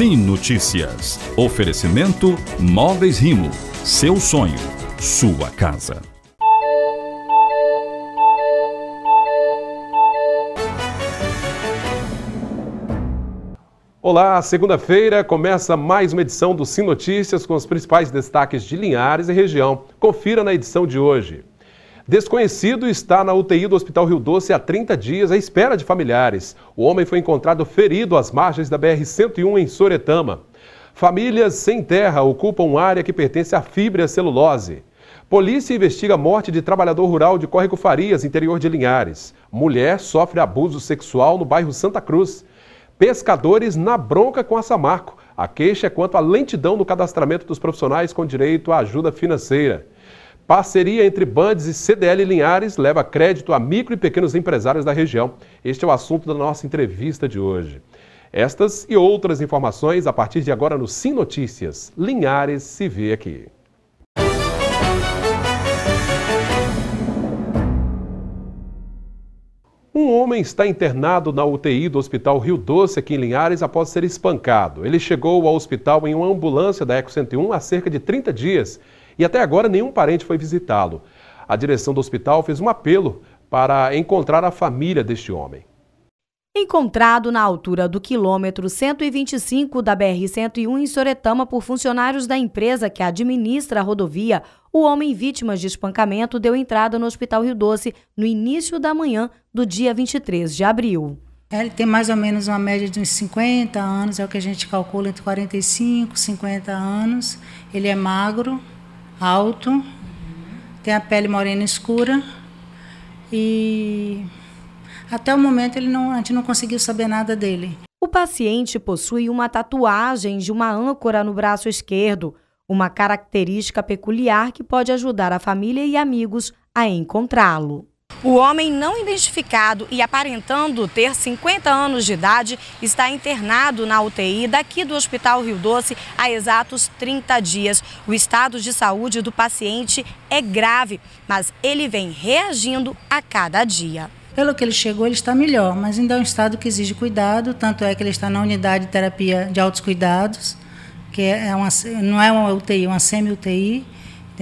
Sim Notícias. Oferecimento Móveis Rimo. Seu sonho, sua casa. Olá, segunda-feira começa mais uma edição do Sim Notícias com os principais destaques de Linhares e região. Confira na edição de hoje. Desconhecido está na UTI do Hospital Rio Doce há 30 dias à espera de familiares. O homem foi encontrado ferido às margens da BR-101 em Soretama. Famílias sem terra ocupam área que pertence à fibra celulose. Polícia investiga a morte de trabalhador rural de Córrego Farias, interior de Linhares. Mulher sofre abuso sexual no bairro Santa Cruz. Pescadores na bronca com a Samarco. A queixa é quanto à lentidão no cadastramento dos profissionais com direito à ajuda financeira. Parceria entre Bandes e CDL Linhares leva crédito a micro e pequenos empresários da região. Este é o assunto da nossa entrevista de hoje. Estas e outras informações a partir de agora no Sim Notícias. Linhares se vê aqui. Um homem está internado na UTI do Hospital Rio Doce, aqui em Linhares, após ser espancado. Ele chegou ao hospital em uma ambulância da Eco 101 há cerca de 30 dias e até agora nenhum parente foi visitá-lo. A direção do hospital fez um apelo para encontrar a família deste homem. Encontrado na altura do quilômetro 125 da BR-101 em Soretama por funcionários da empresa que administra a rodovia, o homem vítima de espancamento deu entrada no Hospital Rio Doce no início da manhã do dia 23 de abril. É, ele tem mais ou menos uma média de uns 50 anos, é o que a gente calcula entre 45 e 50 anos. Ele é magro, alto, tem a pele morena escura e até o momento ele não, a gente não conseguiu saber nada dele. O paciente possui uma tatuagem de uma âncora no braço esquerdo, uma característica peculiar que pode ajudar a família e amigos a encontrá-lo. O homem não identificado e aparentando ter 50 anos de idade está internado na UTI daqui do Hospital Rio Doce há exatos 30 dias. O estado de saúde do paciente é grave, mas ele vem reagindo a cada dia. Pelo que ele chegou, ele está melhor, mas ainda é um estado que exige cuidado, tanto é que ele está na unidade de terapia de altos cuidados, que é uma, não é uma UTI, é uma semi-UTI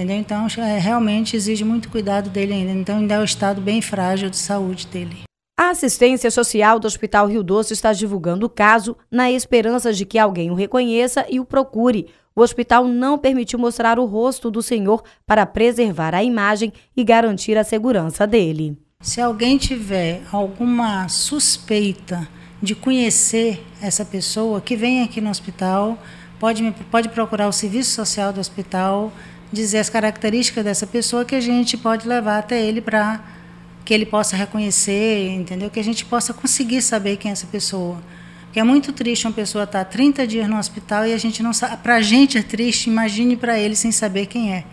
entendeu? Então, é, realmente exige muito cuidado dele ainda. Então, ainda é o estado bem frágil de saúde dele. A assistência social do Hospital Rio Doce está divulgando o caso na esperança de que alguém o reconheça e o procure. O hospital não permitiu mostrar o rosto do senhor para preservar a imagem e garantir a segurança dele. Se alguém tiver alguma suspeita de conhecer essa pessoa, que vem aqui no hospital, pode, pode procurar o serviço social do hospital dizer as características dessa pessoa que a gente pode levar até ele para que ele possa reconhecer, entendeu? Que a gente possa conseguir saber quem é essa pessoa. Porque é muito triste uma pessoa estar tá 30 dias no hospital e a gente não sabe. Para a gente é triste, imagine para ele sem saber quem é.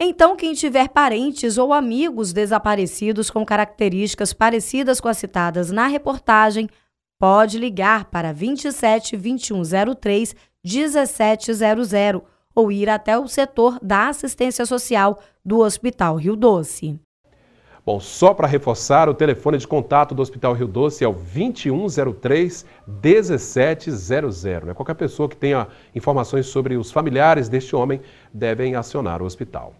Então, quem tiver parentes ou amigos desaparecidos com características parecidas com as citadas na reportagem, pode ligar para 27 2103 1700 ou ir até o setor da assistência social do Hospital Rio Doce. Bom, só para reforçar, o telefone de contato do Hospital Rio Doce é o 2103 1700. Né? Qualquer pessoa que tenha informações sobre os familiares deste homem devem acionar o hospital.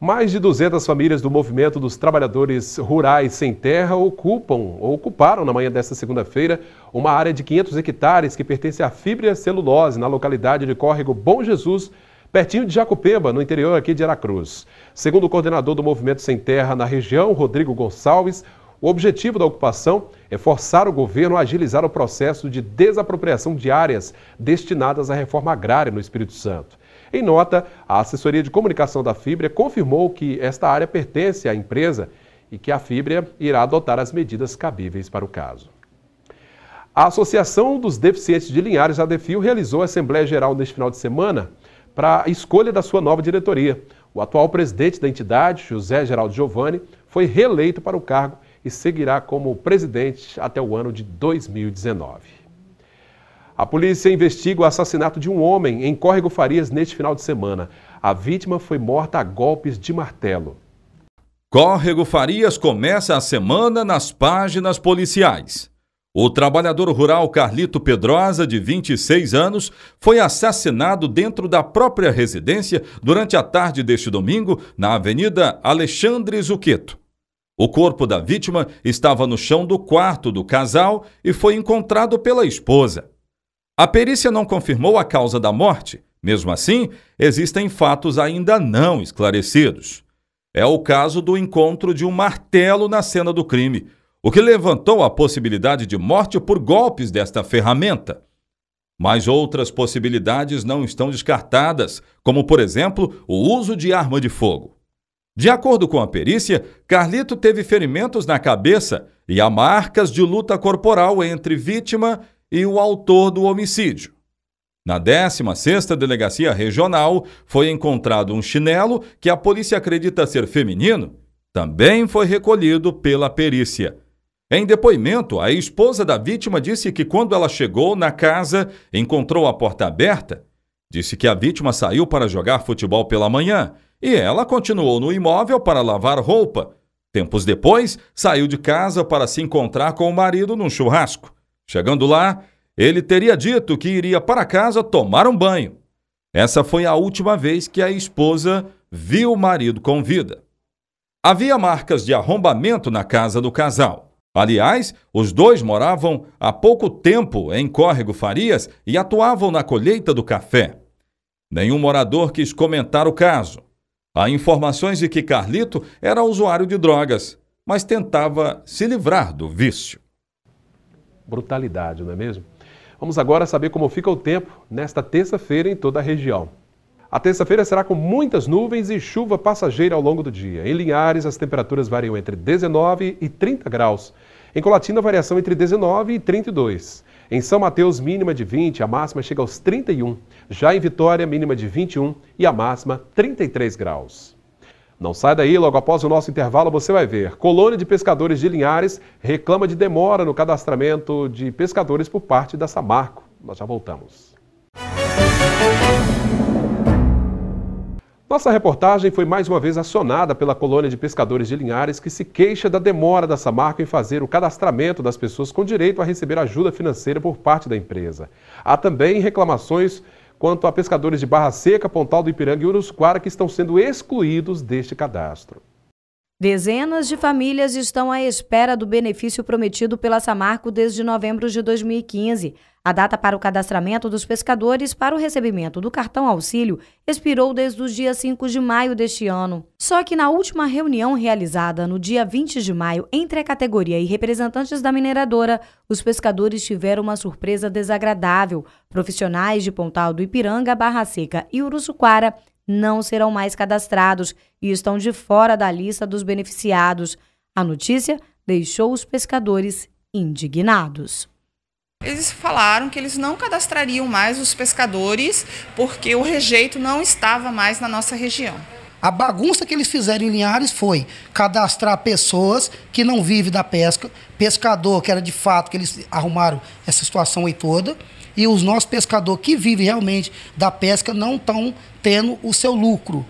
Mais de 200 famílias do movimento dos trabalhadores rurais sem terra ocupam ou ocuparam na manhã desta segunda-feira uma área de 500 hectares que pertence à fibra celulose na localidade de Córrego Bom Jesus, pertinho de Jacupeba, no interior aqui de Aracruz. Segundo o coordenador do movimento sem terra na região, Rodrigo Gonçalves, o objetivo da ocupação é forçar o governo a agilizar o processo de desapropriação de áreas destinadas à reforma agrária no Espírito Santo. Em nota, a assessoria de comunicação da Fibria confirmou que esta área pertence à empresa e que a Fibria irá adotar as medidas cabíveis para o caso. A Associação dos Deficientes de Linhares, a DEFIL, realizou a Assembleia Geral neste final de semana para a escolha da sua nova diretoria. O atual presidente da entidade, José Geraldo Giovanni, foi reeleito para o cargo e seguirá como presidente até o ano de 2019. A polícia investiga o assassinato de um homem em Córrego Farias neste final de semana. A vítima foi morta a golpes de martelo. Córrego Farias começa a semana nas páginas policiais. O trabalhador rural Carlito Pedrosa, de 26 anos, foi assassinado dentro da própria residência durante a tarde deste domingo, na Avenida Alexandre Zuqueto. O corpo da vítima estava no chão do quarto do casal e foi encontrado pela esposa. A perícia não confirmou a causa da morte. Mesmo assim, existem fatos ainda não esclarecidos. É o caso do encontro de um martelo na cena do crime, o que levantou a possibilidade de morte por golpes desta ferramenta. Mas outras possibilidades não estão descartadas, como, por exemplo, o uso de arma de fogo. De acordo com a perícia, Carlito teve ferimentos na cabeça e há marcas de luta corporal entre vítima e o autor do homicídio. Na 16ª Delegacia Regional foi encontrado um chinelo que a polícia acredita ser feminino, também foi recolhido pela perícia. Em depoimento, a esposa da vítima disse que quando ela chegou na casa, encontrou a porta aberta. Disse que a vítima saiu para jogar futebol pela manhã e ela continuou no imóvel para lavar roupa. Tempos depois, saiu de casa para se encontrar com o marido num churrasco. Chegando lá, ele teria dito que iria para casa tomar um banho. Essa foi a última vez que a esposa viu o marido com vida. Havia marcas de arrombamento na casa do casal. Aliás, os dois moravam há pouco tempo em Córrego Farias e atuavam na colheita do café. Nenhum morador quis comentar o caso. Há informações de que Carlito era usuário de drogas, mas tentava se livrar do vício. Brutalidade, não é mesmo? Vamos agora saber como fica o tempo nesta terça-feira em toda a região. A terça-feira será com muitas nuvens e chuva passageira ao longo do dia. Em Linhares, as temperaturas variam entre 19 e 30 graus. Em Colatina, variação entre 19 e 32. Em São Mateus, mínima de 20, a máxima chega aos 31. Já em Vitória, mínima de 21 e a máxima 33 graus. Não sai daí, logo após o nosso intervalo você vai ver. Colônia de pescadores de Linhares reclama de demora no cadastramento de pescadores por parte da Samarco. Nós já voltamos. Nossa reportagem foi mais uma vez acionada pela colônia de pescadores de Linhares que se queixa da demora da Samarco em fazer o cadastramento das pessoas com direito a receber ajuda financeira por parte da empresa. Há também reclamações quanto a pescadores de Barra Seca, Pontal do Ipiranga e Urusquara que estão sendo excluídos deste cadastro. Dezenas de famílias estão à espera do benefício prometido pela Samarco desde novembro de 2015. A data para o cadastramento dos pescadores para o recebimento do cartão auxílio expirou desde o dia 5 de maio deste ano. Só que na última reunião realizada no dia 20 de maio entre a categoria e representantes da mineradora, os pescadores tiveram uma surpresa desagradável. Profissionais de Pontal do Ipiranga, Barra Seca e Uruçuquara não serão mais cadastrados e estão de fora da lista dos beneficiados. A notícia deixou os pescadores indignados. Eles falaram que eles não cadastrariam mais os pescadores porque o rejeito não estava mais na nossa região. A bagunça que eles fizeram em Linhares foi cadastrar pessoas que não vivem da pesca, pescador, que era de fato que eles arrumaram essa situação aí toda, e os nossos pescadores que vivem realmente da pesca não estão tendo o seu lucro.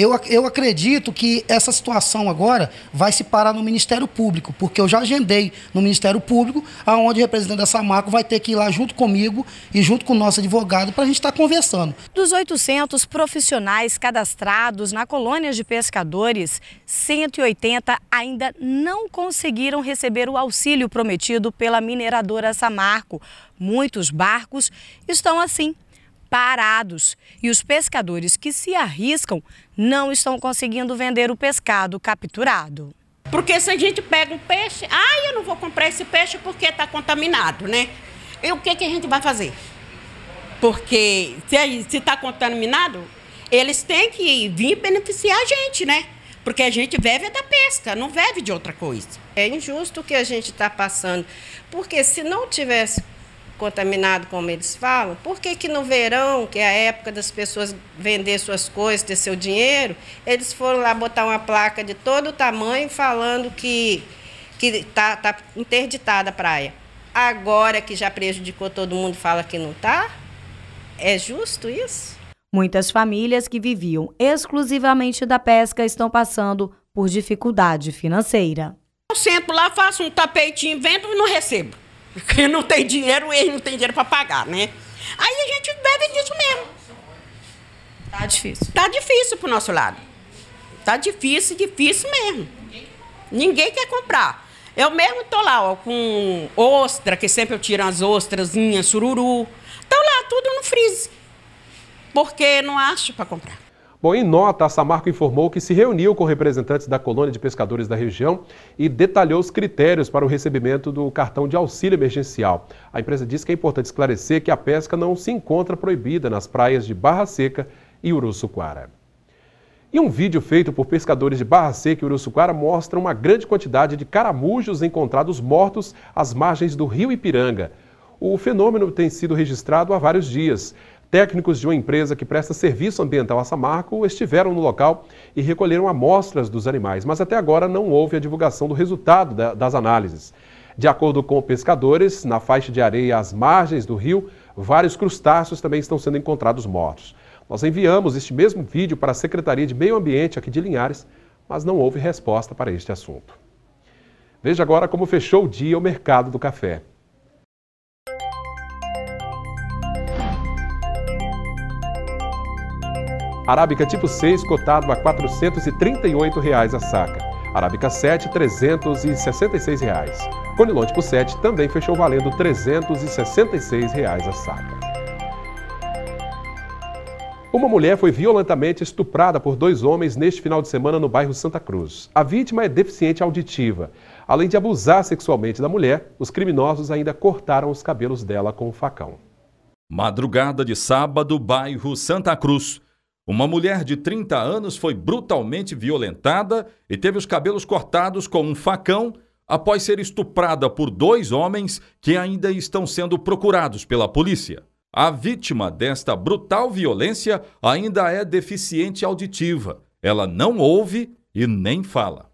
Eu, eu acredito que essa situação agora vai se parar no Ministério Público, porque eu já agendei no Ministério Público, aonde o representante da Samarco vai ter que ir lá junto comigo e junto com o nosso advogado para a gente estar tá conversando. Dos 800 profissionais cadastrados na colônia de pescadores, 180 ainda não conseguiram receber o auxílio prometido pela mineradora Samarco. Muitos barcos estão assim parados e os pescadores que se arriscam não estão conseguindo vender o pescado capturado. Porque se a gente pega um peixe, ah, eu não vou comprar esse peixe porque está contaminado, né? E o que, que a gente vai fazer? Porque se está contaminado, eles têm que vir beneficiar a gente, né? Porque a gente vive da pesca, não vive de outra coisa. É injusto o que a gente está passando, porque se não tivesse contaminado, como eles falam, por que, que no verão, que é a época das pessoas vender suas coisas, ter seu dinheiro, eles foram lá botar uma placa de todo o tamanho falando que está que tá, tá, interditada a praia? Agora que já prejudicou todo mundo, fala que não está? É justo isso? Muitas famílias que viviam exclusivamente da pesca estão passando por dificuldade financeira. Eu sento lá, faço um tapetinho, vendo e não recebo. Quem não tem dinheiro, eles não tem dinheiro para pagar, né? Aí a gente bebe disso mesmo. Tá difícil. Tá difícil pro nosso lado. Tá difícil, difícil mesmo. Ninguém quer comprar. Eu mesmo tô lá, ó, com ostra, que sempre eu tiro as ostrazinhas, sururu. Tô lá tudo no freeze. Porque não acho para comprar. Bom, em nota, a Samarco informou que se reuniu com representantes da colônia de pescadores da região e detalhou os critérios para o recebimento do cartão de auxílio emergencial. A empresa diz que é importante esclarecer que a pesca não se encontra proibida nas praias de Barra Seca e Uruçuquara. E um vídeo feito por pescadores de Barra Seca e Uruçuquara mostra uma grande quantidade de caramujos encontrados mortos às margens do rio Ipiranga. O fenômeno tem sido registrado há vários dias. Técnicos de uma empresa que presta serviço ambiental a Samarco estiveram no local e recolheram amostras dos animais, mas até agora não houve a divulgação do resultado das análises. De acordo com pescadores, na faixa de areia às margens do rio, vários crustáceos também estão sendo encontrados mortos. Nós enviamos este mesmo vídeo para a Secretaria de Meio Ambiente aqui de Linhares, mas não houve resposta para este assunto. Veja agora como fechou o dia o mercado do café. Arábica tipo 6, cotado a R$ 438,00 a saca. Arábica 7, R$ 366,00. Conilon tipo 7 também fechou valendo R$ 366,00 a saca. Uma mulher foi violentamente estuprada por dois homens neste final de semana no bairro Santa Cruz. A vítima é deficiente auditiva. Além de abusar sexualmente da mulher, os criminosos ainda cortaram os cabelos dela com um facão. Madrugada de sábado, bairro Santa Cruz. Uma mulher de 30 anos foi brutalmente violentada e teve os cabelos cortados com um facão após ser estuprada por dois homens que ainda estão sendo procurados pela polícia. A vítima desta brutal violência ainda é deficiente auditiva. Ela não ouve e nem fala.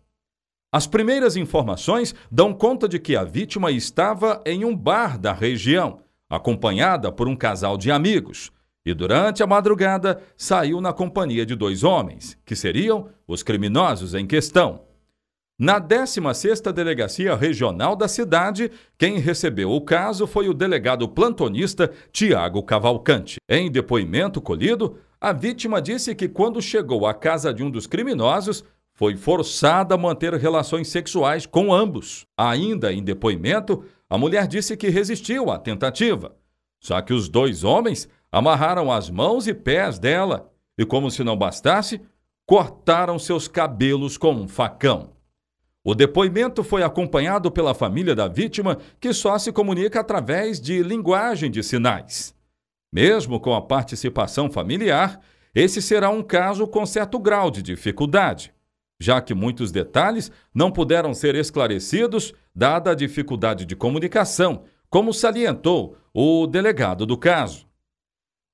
As primeiras informações dão conta de que a vítima estava em um bar da região, acompanhada por um casal de amigos e durante a madrugada saiu na companhia de dois homens, que seriam os criminosos em questão. Na 16ª Delegacia Regional da cidade, quem recebeu o caso foi o delegado plantonista Tiago Cavalcante. Em depoimento colhido, a vítima disse que quando chegou à casa de um dos criminosos, foi forçada a manter relações sexuais com ambos. Ainda em depoimento, a mulher disse que resistiu à tentativa, só que os dois homens amarraram as mãos e pés dela e, como se não bastasse, cortaram seus cabelos com um facão. O depoimento foi acompanhado pela família da vítima, que só se comunica através de linguagem de sinais. Mesmo com a participação familiar, esse será um caso com certo grau de dificuldade, já que muitos detalhes não puderam ser esclarecidos, dada a dificuldade de comunicação, como salientou o delegado do caso.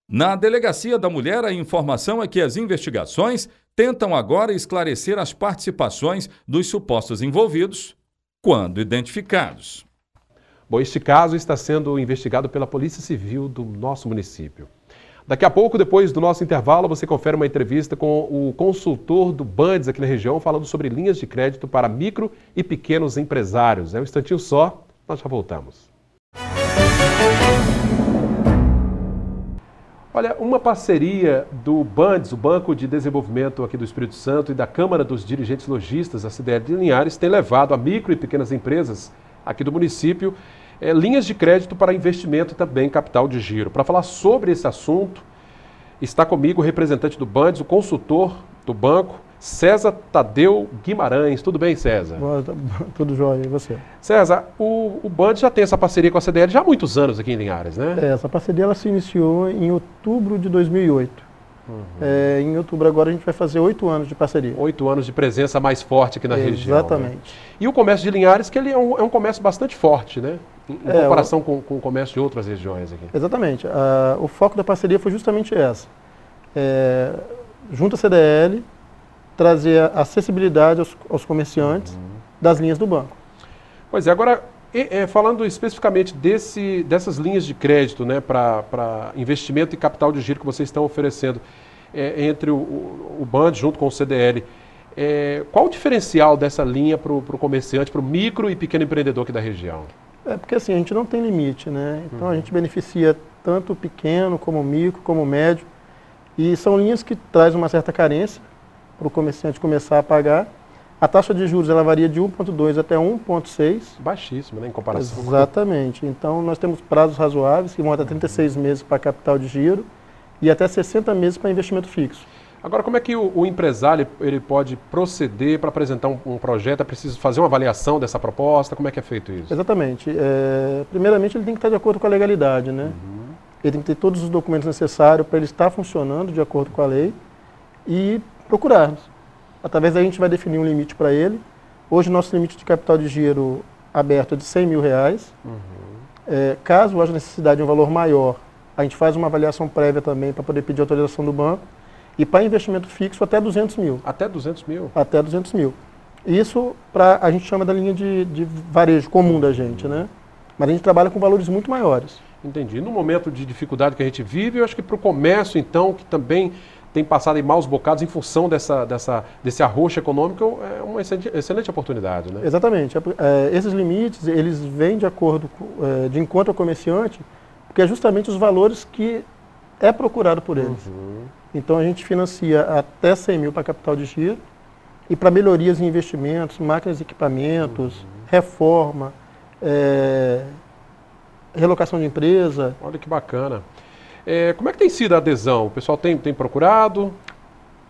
Na Delegacia da Mulher, a informação é que as investigações tentam agora esclarecer as participações dos supostos envolvidos, quando identificados. Bom, este caso está sendo investigado pela Polícia Civil do nosso município. Daqui a pouco, depois do nosso intervalo, você confere uma entrevista com o consultor do Bandes aqui na região, falando sobre linhas de crédito para micro e pequenos empresários. É um instantinho só, nós já voltamos. Olha, uma parceria do BANDES, o Banco de Desenvolvimento aqui do Espírito Santo, e da Câmara dos Dirigentes Logistas, a CDL de Linhares, tem levado a micro e pequenas empresas aqui do município é, linhas de crédito para investimento e também capital de giro. Para falar sobre esse assunto, está comigo o representante do BANDES, o consultor do banco, César Tadeu Guimarães. Tudo bem, César? Boa, tá tudo jóia. E você? César, o, o Band já tem essa parceria com a CDL já há muitos anos aqui em Linhares, né? É, essa parceria ela se iniciou em outubro de 2008. Uhum. É, em outubro agora a gente vai fazer oito anos de parceria. Oito anos de presença mais forte aqui na região. Né? Exatamente. Né? E o comércio de Linhares, que ele é um, é um comércio bastante forte, né? Em, em é, comparação o... Com, com o comércio de outras regiões aqui. Exatamente. Ah, o foco da parceria foi justamente essa. É, junto à CDL, trazer acessibilidade aos, aos comerciantes uhum. das linhas do banco. Pois é, agora e, é, falando especificamente desse, dessas linhas de crédito né, para investimento e capital de giro que vocês estão oferecendo é, entre o, o, o BAND junto com o CDL, é, qual o diferencial dessa linha para o comerciante, para o micro e pequeno empreendedor aqui da região? É porque assim, a gente não tem limite, né? Então uhum. a gente beneficia tanto o pequeno, como o micro, como o médio. E são linhas que trazem uma certa carência, para o comerciante começar a pagar. A taxa de juros ela varia de 1,2 até 1,6. Baixíssima, né, em comparação. Exatamente. Então, nós temos prazos razoáveis, que vão até 36 uhum. meses para capital de giro e até 60 meses para investimento fixo. Agora, como é que o, o empresário ele pode proceder para apresentar um, um, projeto? É preciso fazer uma avaliação dessa proposta? Como é que é feito isso? Exatamente. É, primeiramente, ele tem que estar de acordo com a legalidade, né? Uhum. Ele tem que ter todos os documentos necessários para ele estar funcionando de acordo com a lei. E procurarmos. Através da gente vai definir um limite para ele. Hoje nosso limite de capital de giro aberto é de 100 mil reais. Uhum. É, caso haja necessidade de um valor maior, a gente faz uma avaliação prévia também para poder pedir autorização do banco. E para investimento fixo, até 200 mil. Até 200 mil? Até 200 mil. Isso pra, a gente chama da linha de, de varejo comum da gente, né? Mas a gente trabalha com valores muito maiores. Entendi. No momento de dificuldade que a gente vive, eu acho que para o comércio, então, que também tem passado em maus bocados em função dessa, dessa, desse arroxo econômico, é uma excelente, excelente oportunidade. Né? Exatamente. É, é, esses limites, eles vêm de acordo, é, de encontro ao comerciante, porque é justamente os valores que é procurado por eles. Uhum. Então a gente financia até 100 mil para capital de giro e para melhorias em investimentos, máquinas e equipamentos, uhum. reforma, é, relocação de empresa. Olha que bacana. É, como é que tem sido a adesão? O pessoal tem, tem procurado?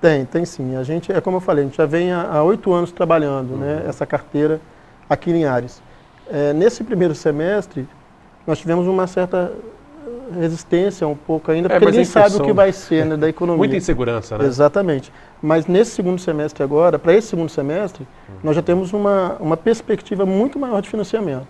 Tem, tem sim. A gente, é como eu falei, a gente já vem há oito anos trabalhando né, uhum. né, essa carteira aqui em Ares. É, nesse primeiro semestre, nós tivemos uma certa eh, resistência um pouco ainda, é, porque ninguém é sabe o que vai ser né, da economia. Muita insegurança, né? Exatamente. Mas nesse segundo semestre agora, para esse segundo semestre, uhum. nós já temos uma, uma perspectiva muito maior de financiamento.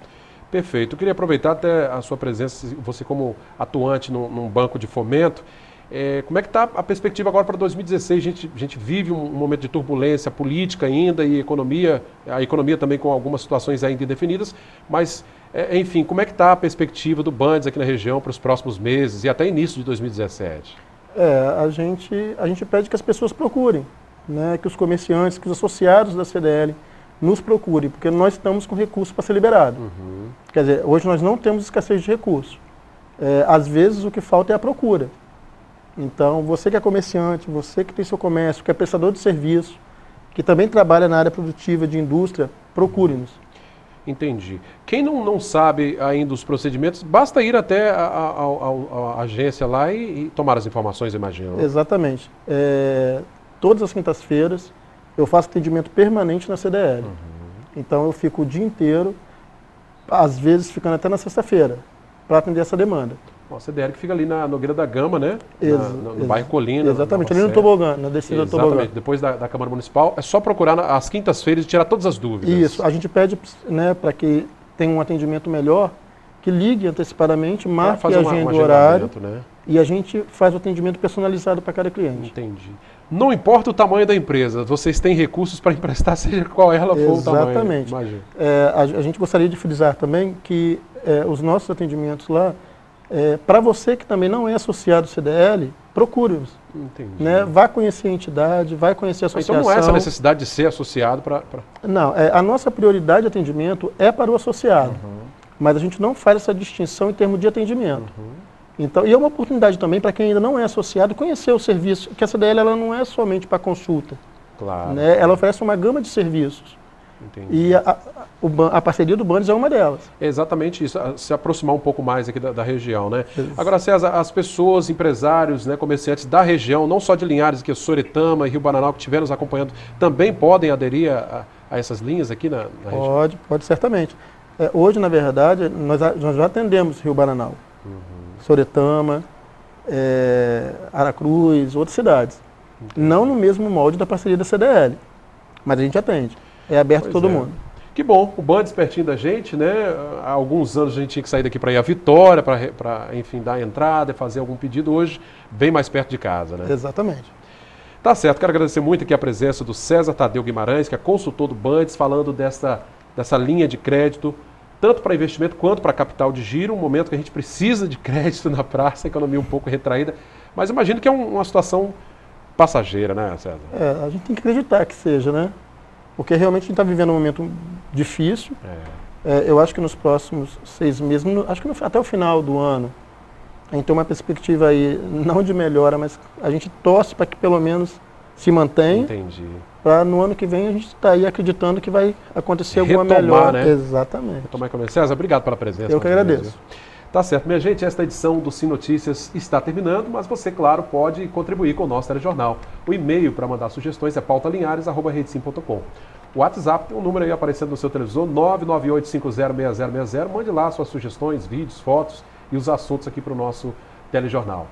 Perfeito. Eu queria aproveitar até a sua presença, você como atuante num, num banco de fomento. É, como é que está a perspectiva agora para 2016? A gente, a gente vive um, um momento de turbulência política ainda e economia, a economia também com algumas situações ainda indefinidas, mas, é, enfim, como é que está a perspectiva do Bandes aqui na região para os próximos meses e até início de 2017? É, a gente, a gente pede que as pessoas procurem, né, que os comerciantes, que os associados da CDL nos procure, porque nós estamos com recurso para ser liberado. Uhum. Quer dizer, hoje nós não temos escassez de recurso. É, às vezes o que falta é a procura. Então, você que é comerciante, você que tem seu comércio, que é prestador de serviço, que também trabalha na área produtiva de indústria, procure-nos. Entendi. Quem não, não sabe ainda os procedimentos, basta ir até a, a, a, a agência lá e, e, tomar as informações, imagino. Exatamente. É, todas as quintas-feiras, eu faço atendimento permanente na CDL. Uhum. Então eu fico o dia inteiro, às vezes ficando até na sexta-feira, para atender essa demanda. Bom, a CDL que fica ali na Nogueira da Gama, né? na, no, no bairro Colina. Exatamente, ali no Tobogã, na descida do Tobogã. Exatamente, depois da, da, Câmara Municipal. É só procurar na, às quintas-feiras e tirar todas as dúvidas. Isso, a gente pede né, para que tenha um atendimento melhor, que ligue antecipadamente, marque a agenda um, horário né? e a gente faz o atendimento personalizado para cada cliente. Entendi. Não importa o tamanho da empresa, vocês têm recursos para emprestar, seja qual ela for Exatamente. o tamanho. Exatamente. É, a, a, gente gostaria de frisar também que é, os nossos atendimentos lá, é, para você que também não é associado ao CDL, procure-os. Entendi. Né? Vá conhecer a entidade, vai conhecer a associação. Ah, então não é essa necessidade de ser associado para... Pra... Não, é, a nossa prioridade de atendimento é para o associado. Uhum. Mas a gente não faz essa distinção em termos de atendimento. Uhum. Então, e é uma oportunidade também para quem ainda não é associado conhecer o serviço, que essa DL ela não é somente para consulta. Claro. Né? Ela oferece uma gama de serviços. Entendi. E a, a, a, parceria do Bandes é uma delas. É exatamente isso, se aproximar um pouco mais aqui da, da região, né? Agora, César, as pessoas, empresários, né, comerciantes da região, não só de Linhares, que é Soretama e Rio Bananal, que estiveram nos acompanhando, também podem aderir a, a essas linhas aqui na, na região? Pode, pode certamente. É, hoje, na verdade, nós, nós já atendemos Rio Bananal. Uhum. Soretama, é, Aracruz, outras cidades. Entendi. Não no mesmo molde da parceria da CDL, mas a gente atende. É aberto pois todo é. mundo. Que bom, o Bandes pertinho da gente, né? Há alguns anos a gente tinha que sair daqui para ir à Vitória, para, enfim, dar entrada, fazer algum pedido. Hoje, bem mais perto de casa, né? Exatamente. Tá certo, quero agradecer muito aqui a presença do César Tadeu Guimarães, que é consultor do Bandes, falando dessa, dessa linha de crédito tanto para investimento quanto para capital de giro, um momento que a gente precisa de crédito na praça, economia um pouco retraída. Mas imagino que é um, uma situação passageira, né, César? É, a gente tem que acreditar que seja, né? Porque realmente a gente está vivendo um momento difícil. É. É, eu acho que nos próximos seis meses, acho que no, até o final do ano, a gente tem uma perspectiva aí, não de melhora, mas a gente torce para que pelo menos se mantém. Entendi. Para no ano que vem a gente está aí acreditando que vai acontecer alguma melhor. Né? Exatamente. Retomar e César, obrigado pela presença. Eu que agradeço. Vez, tá certo, minha gente, esta edição do Sim Notícias está terminando, mas você, claro, pode contribuir com o nosso telejornal. O e-mail para mandar sugestões é pautalinhares.com. O WhatsApp tem um número aí aparecendo no seu televisor, 998506060. Mande lá suas sugestões, vídeos, fotos e os assuntos aqui para o nosso telejornal.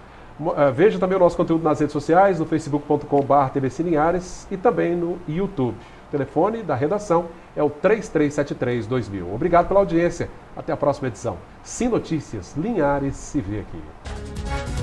Eh, veja também o nosso conteúdo nas redes sociais, no facebook.com.br tvclinhares e também no YouTube. O telefone da redação é o 3373-2000. Obrigado pela audiência. Até a próxima edição. Sim Notícias, Linhares se vê aqui.